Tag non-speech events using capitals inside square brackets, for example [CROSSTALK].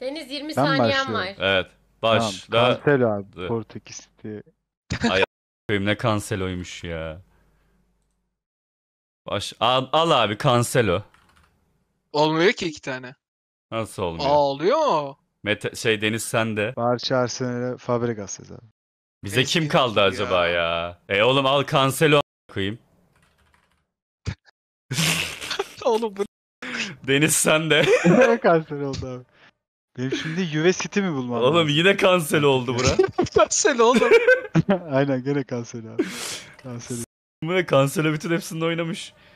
Deniz 20 Ben saniyen var. Evet. baş. Tamam, Cancelo abi. Portekiz diye. Köyüm ne Cancelo'ymuş ya. Baş al, al abi Cancelo. Olmuyor ki iki tane. Nasıl olmuyor? Aa oluyor mu? Mete şey Deniz sen de. Barça Arsenal'e Fabregas yaz abi. Bize Eski kim kaldı ya. acaba ya? E oğlum al Cancelo a- koyayım. [LAUGHS] Oğlum bu Deniz sen de. [LAUGHS] Ne kadar oldu abi. Benim şimdi Juve City mi bulmam lazım? yine kansel oldu bura. [LAUGHS] kansel oldu. [LAUGHS] Aynen gene kansel abi. Kansel. Kansel bütün hepsinde oynamış.